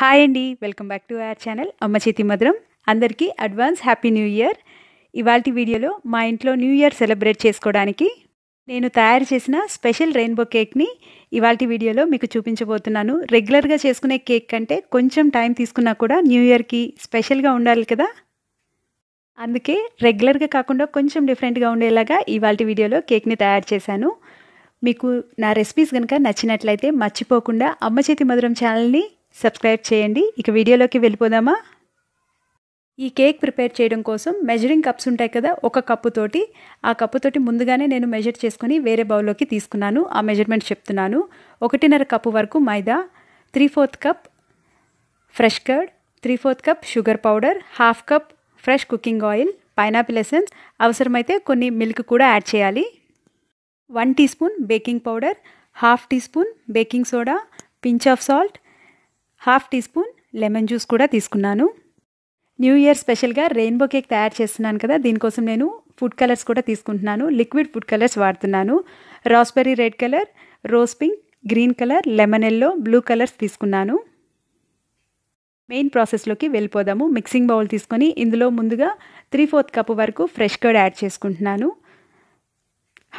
hi అండి welcome back to our channel అమ్మ చేతి మధురం అందరికీ అడ్వాన్స్ హ్యాపీ న్యూ ఇయర్ ఇవాళ వీడియోలో మా ఇంట్లో న్యూ ఇయర్ సెలబ్రేట్ చేసుకోవడానికి నేను తయారు చేసిన స్పెషల్ రెయిన్బో కేక్ని ఇవాళ వీడియోలో మీకు చూపించబోతున్నాను రెగ్యులర్గా చేసుకునే కేక్ కంటే కొంచెం టైం తీసుకున్నా కూడా న్యూ ఇయర్కి స్పెషల్గా ఉండాలి కదా అందుకే రెగ్యులర్గా కాకుండా కొంచెం డిఫరెంట్గా ఉండేలాగా ఇవాళ వీడియోలో కేక్ని తయారు చేశాను మీకు నా రెసిపీస్ కనుక నచ్చినట్లయితే మర్చిపోకుండా అమ్మ చేతి మధురం ఛానల్ని సబ్స్క్రైబ్ చేయండి ఇక వీడియోలోకి వెళ్ళిపోదామా ఈ కేక్ ప్రిపేర్ చేయడం కోసం మెజరింగ్ కప్స్ ఉంటాయి కదా ఒక కప్పుతోటి ఆ కప్పుతోటి ముందుగానే నేను మెజర్ చేసుకుని వేరే బౌల్లోకి తీసుకున్నాను ఆ మెజర్మెంట్ చెప్తున్నాను ఒకటిన్నర కప్పు వరకు మైదా three fourth cup fresh curd three fourth cup sugar powder half cup fresh cooking oil pineapple essence అవసరమైతే కొన్ని మిల్క్ కూడా యాడ్ చేయాలి one teaspoon baking powder half teaspoon baking soda pinch of salt half teaspoon lemon juice కూడా తీసుకున్నాను new year స్పెషల్గా rainbow cake తయారు చేస్తున్నాను కదా దీనికోసం నేను ఫుడ్ కలర్స్ కూడా తీసుకుంటున్నాను లిక్విడ్ ఫుడ్ కలర్స్ వాడుతున్నాను raspberry red colour rose pink green colour lemon yellow blue colours తీసుకున్నాను మెయిన్ ప్రాసెస్లోకి వెళ్ళిపోదాము మిక్సింగ్ బౌల్ తీసుకొని ఇందులో ముందుగా త్రీ ఫోర్త్ కప్ వరకు ఫ్రెష్ కర్డ్ యాడ్ చేసుకుంటున్నాను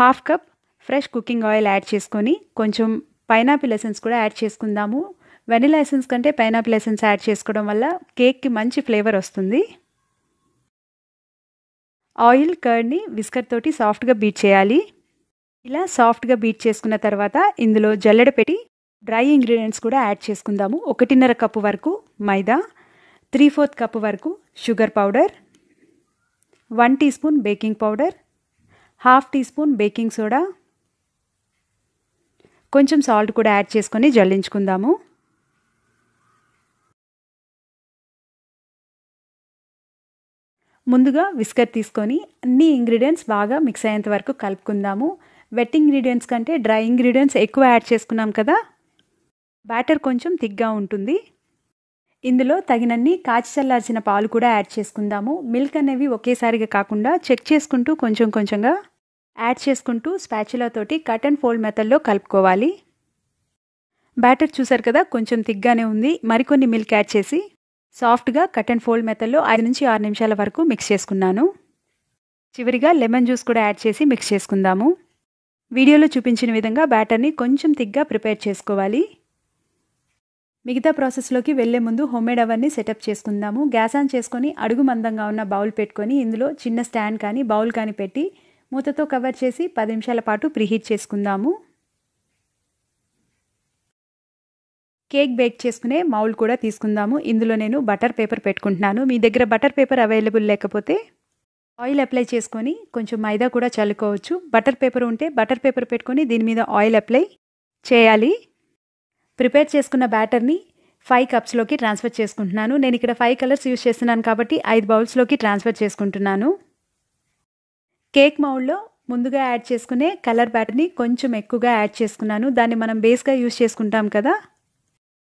half cup fresh cooking oil add చేసుకొని కొంచెం పైనాపిల్ లెసన్స్ కూడా యాడ్ చేసుకుందాము వెనిలా ఎసెన్స్ కంటే పైనాపిల్ ఎసెన్స్ యాడ్ చేసుకోవడం వల్ల కేక్కి మంచి ఫ్లేవర్ వస్తుంది ఆయిల్ కర్డ్ని విస్కర్ తోటి సాఫ్ట్గా బీట్ చేయాలి ఇలా సాఫ్ట్గా బీట్ చేసుకున్న తర్వాత ఇందులో జల్లెడ పెట్టి డ్రై ఇంగ్రీడియంట్స్ కూడా యాడ్ చేసుకుందాము ఒకటిన్నర కప్పు వరకు మైదా త్రీ ఫోర్త్ కప్పు వరకు sugar powder one teaspoon baking powder half teaspoon baking soda కొంచెం సాల్ట్ కూడా యాడ్ చేసుకొని జల్లించుకుందాము ముందుగా విస్కర్ తీసుకొని అన్ని ఇంగ్రీడియంట్స్ బాగా మిక్స్ అయ్యేంత వరకు కలుపుకుందాము వెట్ ఇంగ్రీడియంట్స్ కంటే డ్రై ఇంగ్రీడియంట్స్ ఎక్కువ యాడ్ చేసుకున్నాం కదా బ్యాటర్ కొంచెం థిక్గా ఉంటుంది ఇందులో తగినన్ని కాచి చల్లార్చిన పాలు కూడా యాడ్ చేసుకుందాము మిల్క్ అనేవి ఒకేసారిగా కాకుండా చెక్ చేసుకుంటూ కొంచెం కొంచెంగా యాడ్ చేసుకుంటూ స్పాచులాతోటి కట్ అండ్ ఫోల్డ్ మెథడ్లో కలుపుకోవాలి బ్యాటర్ చూసారు కదా కొంచెం థిక్గానే ఉంది మరికొన్ని మిల్క్ యాడ్ చేసి సాఫ్ట్గా కట్ అండ్ ఫోల్డ్ మెథడ్లో ఐదు నుంచి ఆరు నిమిషాల వరకు మిక్స్ చేసుకున్నాను చివరిగా లెమన్ జ్యూస్ కూడా యాడ్ చేసి మిక్స్ చేసుకుందాము వీడియోలో చూపించిన విధంగా బ్యాటర్ని కొంచెం థిక్గా ప్రిపేర్ చేసుకోవాలి మిగతా ప్రాసెస్లోకి వెళ్లే ముందు హోమ్మేడ్ అవర్ని సెటప్ చేసుకుందాము గ్యాస్ ఆన్ చేసుకొని అడుగు మందంగా ఉన్న బౌల్ పెట్టుకొని ఇందులో చిన్న స్టాండ్ కానీ బౌల్ కానీ పెట్టి మూతతో కవర్ చేసి పది నిమిషాల పాటు ప్రీహీట్ చేసుకుందాము కేక్ బేక్ చేసుకునే మౌల్ కూడా తీసుకుందాము ఇందులో నేను బటర్ పేపర్ పెట్టుకుంటున్నాను మీ దగ్గర బటర్ పేపర్ అవైలబుల్ లేకపోతే ఆయిల్ అప్లై చేసుకొని కొంచెం మైదా కూడా చల్లుకోవచ్చు బటర్ పేపర్ ఉంటే బటర్ పేపర్ పెట్టుకొని దీని మీద ఆయిల్ అప్లై చేయాలి ప్రిపేర్ చేసుకున్న బ్యాటర్ని ఫైవ్ కప్స్లోకి ట్రాన్స్ఫర్ చేసుకుంటున్నాను నేను ఇక్కడ ఫైవ్ కలర్స్ యూస్ చేస్తున్నాను కాబట్టి ఐదు బౌల్స్లోకి ట్రాన్స్ఫర్ చేసుకుంటున్నాను కేక్ మౌల్లో ముందుగా యాడ్ చేసుకునే కలర్ బ్యాటర్ని కొంచెం ఎక్కువగా యాడ్ చేసుకున్నాను దాన్ని మనం బేస్గా యూస్ చేసుకుంటాం కదా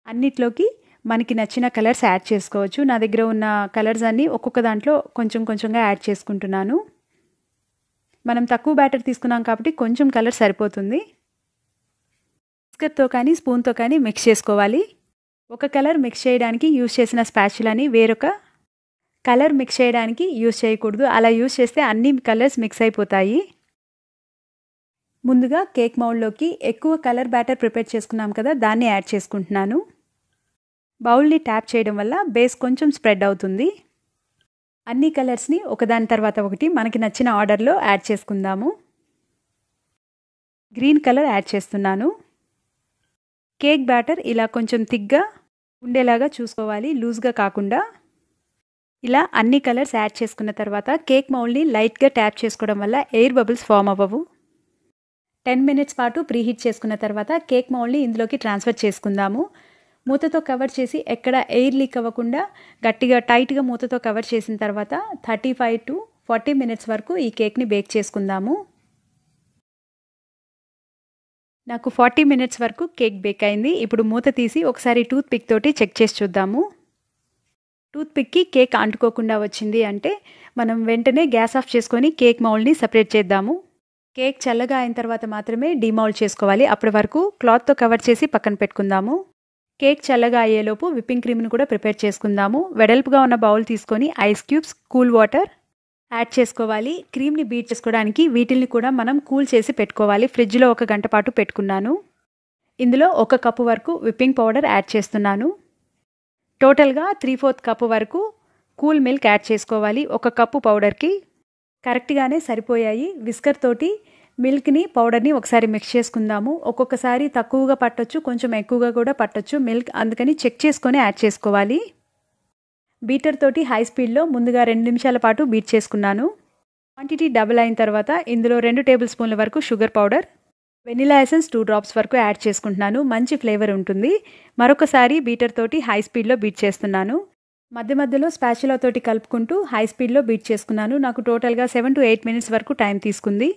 అన్నిట్లోకి మనకి నచ్చిన కలర్స్ యాడ్ చేసుకోవచ్చు నా దగ్గర ఉన్న కలర్స్ అన్నీ ఒక్కొక్క దాంట్లో కొంచెం కొంచెంగా యాడ్ చేసుకుంటున్నాను మనం తక్కువ బ్యాటర్ తీసుకున్నాం కాబట్టి కొంచెం కలర్ సరిపోతుంది స్కర్తో కానీ స్పూన్తో కానీ మిక్స్ చేసుకోవాలి ఒక కలర్ మిక్స్ చేయడానికి యూజ్ చేసిన స్పాచులని వేరొక కలర్ మిక్స్ చేయడానికి యూజ్ చేయకూడదు అలా యూజ్ చేస్తే అన్ని కలర్స్ మిక్స్ అయిపోతాయి ముందుగా కేక్ మౌల్డ్లోకి ఎక్కువ కలర్ బ్యాటర్ ప్రిపేర్ చేసుకున్నాం కదా దాన్ని యాడ్ చేసుకుంటున్నాను బౌల్ని ట్యాప్ చేయడం వల్ల బేస్ కొంచెం స్ప్రెడ్ అవుతుంది అన్ని కలర్స్ని ఒకదాని తర్వాత ఒకటి మనకి నచ్చిన ఆర్డర్లో యాడ్ చేసుకుందాము గ్రీన్ కలర్ యాడ్ చేస్తున్నాను కేక్ బ్యాటర్ ఇలా కొంచెం తిగ్గా ఉండేలాగా చూసుకోవాలి లూజ్గా కాకుండా ఇలా అన్ని కలర్స్ యాడ్ చేసుకున్న తర్వాత కేక్ మౌల్ని లైట్గా ట్యాప్ చేసుకోవడం వల్ల ఎయిర్ బబుల్స్ ఫామ్ అవ్వవు టెన్ మినిట్స్ పాటు ప్రీహీట్ చేసుకున్న తర్వాత కేక్ మౌల్ని ఇందులోకి ట్రాన్స్ఫర్ చేసుకుందాము మూతతో కవర్ చేసి ఎక్కడ ఎయిర్ లీక్ అవ్వకుండా గట్టిగా టైట్గా మూతతో కవర్ చేసిన తర్వాత thirty five to forty minutes వరకు ఈ కేక్ని బేక్ చేసుకుందాము నాకు ఫార్టీ మినిట్స్ వరకు కేక్ బేక్ అయింది ఇప్పుడు మూత తీసి ఒకసారి టూత్ పిక్ తోటి చెక్ చేసి చూద్దాము టూత్ పిక్కి కేక్ అంటుకోకుండా వచ్చింది అంటే మనం వెంటనే గ్యాస్ ఆఫ్ చేసుకొని కేక్ మౌల్ని సపరేట్ చేద్దాము కేక్ చల్లగా అయిన తర్వాత మాత్రమే డీమౌల్ చేసుకోవాలి అప్పటి వరకు క్లాత్తో కవర్ చేసి పక్కన పెట్టుకుందాము కేక్ చల్లగా అయ్యేలోపు విప్పింగ్ క్రీమ్ను కూడా ప్రిపేర్ చేసుకుందాము వెడల్పుగా ఉన్న బౌల్ తీసుకొని ice cubes cool water add చేసుకోవాలి క్రీమ్ని బీట్ చేసుకోవడానికి వీటిల్ని కూడా మనం కూల్ చేసి పెట్టుకోవాలి ఫ్రిడ్జ్లో ఒక గంట పాటు పెట్టుకున్నాను ఇందులో ఒక కప్పు వరకు విప్పింగ్ పౌడర్ యాడ్ చేస్తున్నాను టోటల్గా త్రీ ఫోర్త్ కప్పు వరకు కూల్ మిల్క్ యాడ్ చేసుకోవాలి ఒక కప్పు పౌడర్కి కరెక్ట్గానే సరిపోయాయి విస్కర్ తోటి మిల్క్ని పౌడర్ని ఒకసారి మిక్స్ చేసుకుందాము ఒక్కొక్కసారి తక్కువగా పట్టొచ్చు కొంచెం ఎక్కువగా కూడా పట్టొచ్చు మిల్క్ అందుకని చెక్ చేసుకొని యాడ్ చేసుకోవాలి బీటర్ తోటి హై స్పీడ్లో ముందుగా రెండు నిమిషాల పాటు బీట్ చేసుకున్నాను క్వాంటిటీ డబుల్ అయిన తర్వాత ఇందులో రెండు టేబుల్ స్పూన్ల వరకు sugar powder vanilla essence two drops వరకు యాడ్ చేసుకుంటున్నాను మంచి ఫ్లేవర్ ఉంటుంది మరొకసారి బీటర్ తోటి హై స్పీడ్లో బీట్ చేస్తున్నాను మధ్య మధ్యలో స్పాచులా కలుపుకుంటూ హై స్పీడ్లో బీట్ చేసుకున్నాను నాకు టోటల్గా సెవెన్ టు ఎయిట్ మినిట్స్ వరకు టైం తీసుకుంది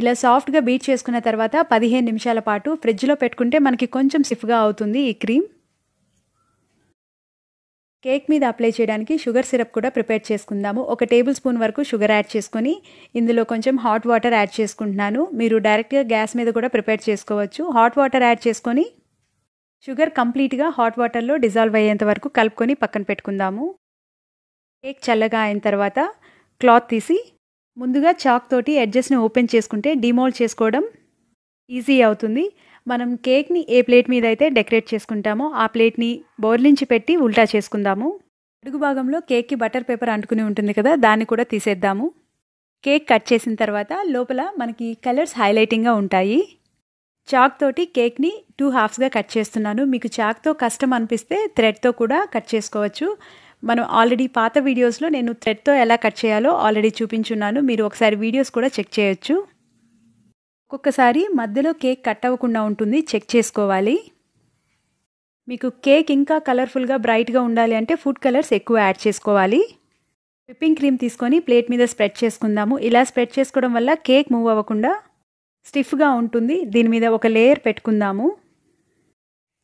ఇలా సాఫ్ట్గా బీట్ చేసుకున్న తర్వాత పదిహేను నిమిషాల పాటు ఫ్రిడ్జ్లో పెట్టుకుంటే మనకి కొంచెం సిఫ్గా అవుతుంది ఈ క్రీమ్ కేక్ మీద అప్లై చేయడానికి షుగర్ సిరప్ కూడా ప్రిపేర్ చేసుకుందాము ఒక టేబుల్ స్పూన్ వరకు షుగర్ యాడ్ చేసుకొని ఇందులో కొంచెం హాట్ వాటర్ యాడ్ చేసుకుంటున్నాను మీరు డైరెక్ట్గా గ్యాస్ మీద కూడా ప్రిపేర్ చేసుకోవచ్చు హాట్ వాటర్ యాడ్ చేసుకొని షుగర్ కంప్లీట్గా హాట్ వాటర్లో డిజాల్వ్ అయ్యేంత వరకు కలుపుకొని పక్కన పెట్టుకుందాము కేక్ చల్లగా అయిన తర్వాత క్లాత్ తీసి ముందుగా చాక్ తోటి ఎడ్జెస్ని ఓపెన్ చేసుకుంటే డిమోల్డ్ చేసుకోవడం ఈజీ అవుతుంది మనం కేక్ని ఏ ప్లేట్ మీద అయితే డెకరేట్ చేసుకుంటామో ఆ ప్లేట్ని బోర్లించి పెట్టి ఉల్టా చేసుకుందాము అడుగు భాగంలో కేక్కి బటర్ పేపర్ అంటుకుని ఉంటుంది కదా దాన్ని కూడా తీసేద్దాము కేక్ కట్ చేసిన తర్వాత లోపల మనకి కలర్స్ హైలైటింగ్గా ఉంటాయి చాక్ తోటి కేక్ని టూ హాఫ్స్గా కట్ చేస్తున్నాను మీకు చాక్తో కష్టం అనిపిస్తే థ్రెడ్తో కూడా కట్ చేసుకోవచ్చు మనం ఆల్రెడీ పాత వీడియోస్లో నేను థ్రెడ్తో ఎలా కట్ చేయాలో ఆల్రెడీ చూపించున్నాను మీరు ఒకసారి వీడియోస్ కూడా చెక్ చేయొచ్చు ఒక్కొక్కసారి మధ్యలో కేక్ కట్ అవ్వకుండా ఉంటుంది చెక్ చేసుకోవాలి మీకు కేక్ ఇంకా కలర్ఫుల్గా బ్రైట్గా ఉండాలి అంటే ఫుడ్ కలర్స్ ఎక్కువ యాడ్ చేసుకోవాలి విప్పింగ్ క్రీమ్ తీసుకొని ప్లేట్ మీద స్ప్రెడ్ చేసుకుందాము ఇలా స్ప్రెడ్ చేసుకోవడం వల్ల కేక్ మూవ్ అవ్వకుండా స్టిఫ్గా ఉంటుంది దీని మీద ఒక లేయర్ పెట్టుకుందాము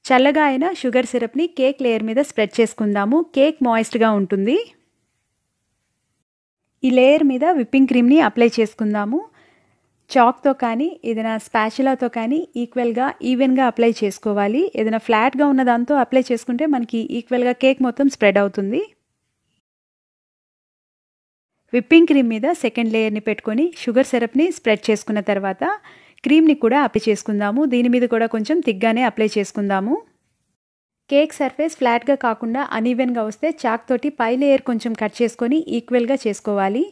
చల్లగా అయిన షుగర్ సిరప్ని కేక్ లేయర్ మీద స్ప్రెడ్ చేసుకుందాము కేక్ మాయిస్ట్గా ఉంటుంది ఈ లేయర్ మీద విప్పింగ్ క్రీమ్ని అప్లై చేసుకుందాము చాక్తో కానీ ఏదైనా స్పాచులాతో కానీ ఈక్వల్గా ఈవెన్గా అప్లై చేసుకోవాలి ఏదైనా ఫ్లాట్గా ఉన్న దాంతో అప్లై చేసుకుంటే మనకి ఈక్వల్గా కేక్ మొత్తం స్ప్రెడ్ అవుతుంది విప్పింగ్ క్రీమ్ మీద సెకండ్ లేయర్ని పెట్టుకొని షుగర్ సిరప్ని స్ప్రెడ్ చేసుకున్న తర్వాత క్రీమ్ని కూడా అప్లై చేసుకుందాము దీని మీద కూడా కొంచెం తిగ్గానే అప్లై చేసుకుందాము కేక్ సర్ఫేస్ ఫ్లాట్గా కాకుండా అన్ఈవెన్గా వస్తే చాక్ తోటి పై లేయర్ కొంచెం కట్ చేసుకొని ఈక్వల్గా చేసుకోవాలి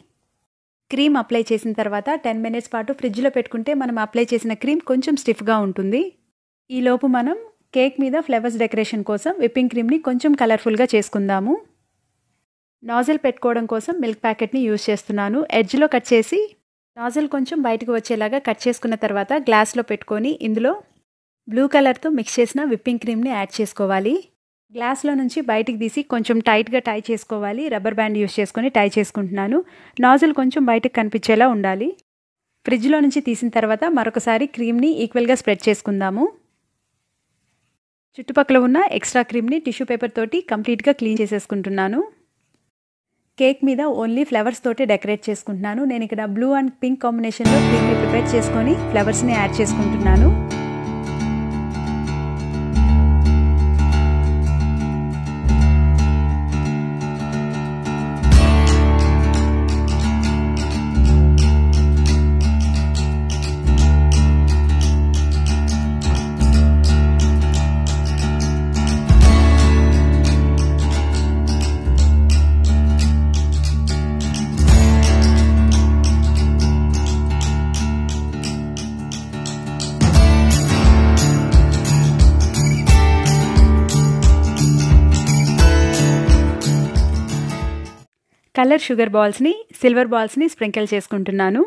క్రీమ్ అప్లై చేసిన తర్వాత టెన్ మినిట్స్ పాటు ఫ్రిడ్జ్లో పెట్టుకుంటే మనం అప్లై చేసిన క్రీమ్ కొంచెం స్టిఫ్గా ఉంటుంది ఈలోపు మనం కేక్ మీద ఫ్లేవర్స్ డెకరేషన్ కోసం విప్పింగ్ క్రీమ్ని కొంచెం కలర్ఫుల్గా చేసుకుందాము నాజిల్ పెట్టుకోవడం కోసం మిల్క్ ప్యాకెట్ని యూజ్ చేస్తున్నాను ఎడ్జ్లో కట్ చేసి నాజిల్ కొంచెం బయటకు వచ్చేలాగా కట్ చేసుకున్న తర్వాత గ్లాస్లో పెట్టుకొని ఇందులో బ్లూ కలర్తో మిక్స్ చేసిన విప్పింగ్ క్రీమ్ని యాడ్ చేసుకోవాలి గ్లాస్లో నుంచి బయటికి తీసి కొంచెం టైట్గా టై చేసుకోవాలి రబ్బర్ బ్యాండ్ యూస్ చేసుకొని టై చేసుకుంటున్నాను నాజిల్ కొంచెం బయటకు కనిపించేలా ఉండాలి ఫ్రిడ్జ్లో నుంచి తీసిన తర్వాత మరొకసారి క్రీమ్ని ఈక్వల్గా స్ప్రెడ్ చేసుకుందాము చుట్టుపక్కల ఉన్న ఎక్స్ట్రా క్రీమ్ని టిష్యూ పేపర్ తోటి కంప్లీట్గా క్లీన్ చేసేసుకుంటున్నాను కేక్ మీద ఓన్లీ ఫ్లవర్స్ తోటే డెకరేట్ చేసుకుంటున్నాను నేను ఇక్కడ బ్లూ అండ్ పింక్ కాంబినేషన్లో కేక్ని ప్రిపేర్ చేసుకొని ఫ్లవర్స్ని యాడ్ చేసుకుంటున్నాను కలర్ షుగర్ బాల్స్ని సిల్వర్ బాల్స్ని స్ప్రింకిల్ చేసుకుంటున్నాను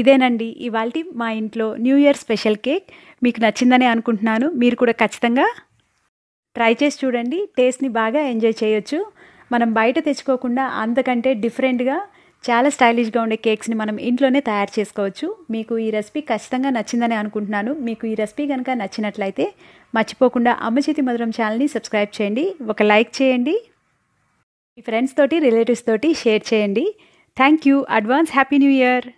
ఇదేనండి ఇవాళ మా ఇంట్లో న్యూ ఇయర్ స్పెషల్ కేక్ మీకు నచ్చిందని అనుకుంటున్నాను మీరు కూడా ఖచ్చితంగా ట్రై చేసి చూడండి టేస్ట్ని బాగా ఎంజాయ్ చేయొచ్చు మనం బయట తెచ్చుకోకుండా అంతకంటే డిఫరెంట్గా చాలా స్టైలిష్గా ఉండే కేక్స్ని మనం ఇంట్లోనే తయారు చేసుకోవచ్చు మీకు ఈ రెసిపీ ఖచ్చితంగా నచ్చిందని అనుకుంటున్నాను మీకు ఈ రెసిపీ కనుక నచ్చినట్లయితే మర్చిపోకుండా అమ్మచేతి మధురం ఛానల్ని సబ్స్క్రైబ్ చేయండి ఒక లైక్ చేయండి మీ ఫ్రెండ్స్ తోటి రిలేటివ్స్ తోటి షేర్ చేయండి thank you advance happy new year